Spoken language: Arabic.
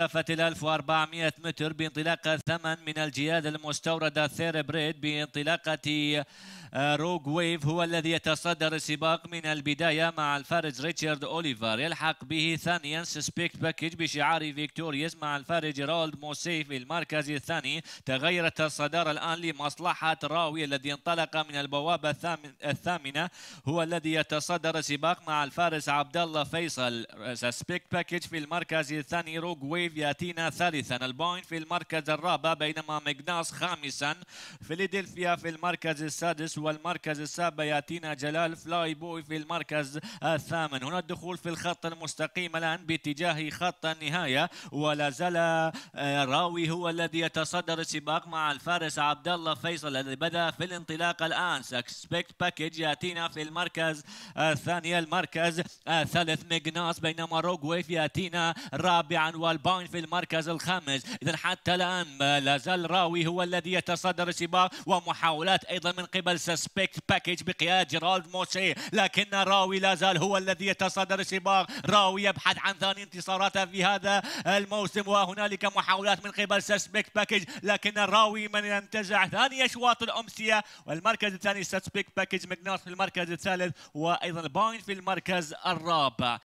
مسافة 1400 متر بانطلاقة ثمن من الجياد المستوردة ثيربريد بانطلاقة آه، روج ويف هو الذي يتصدر السباق من البداية مع الفارج ريتشارد أوليفر يلحق به ثانيا سسبكت باكج بشعار فيكتوريوس مع الفارج رولد موسي في المركز الثاني تغيرت الصدارة الآن لمصلحة راوي الذي انطلق من البوابة الثامنة هو الذي يتصدر السباق مع الفارس عبد الله فيصل سسبكت باكج في المركز الثاني روج ويف يأتينا ثالثا البوين في المركز الرابع بينما مجناس خامسا فيليدلفيا في المركز السادس والمركز السابع ياتينا جلال فلاي بوي في المركز الثامن هنا الدخول في الخط المستقيم الآن باتجاه خط النهاية ولا زال آه، راوي هو الذي يتصدر السباق مع الفارس عبد الله فيصل الذي بدأ في الانطلاق الآن سكسبكت باكج ياتينا في المركز الثاني المركز الثالث ميغناس بينما روج ويف ياتينا رابعا والباين في المركز الخامس إذا حتى الآن لا زال راوي هو الذي يتصدر السباق ومحاولات أيضا من قبل سسبكت باكيج بقيادة جيرالد موسي لكن راوي لا زال هو الذي يتصدر السباق راوي يبحث عن ثاني انتصاراته في هذا الموسم وهنالك محاولات من قبل سسبكت باكيج لكن راوي من ينتزع ثاني اشواط الامسيه والمركز الثاني سسبكت باكيج مكناس في المركز الثالث وايضا باين في المركز الرابع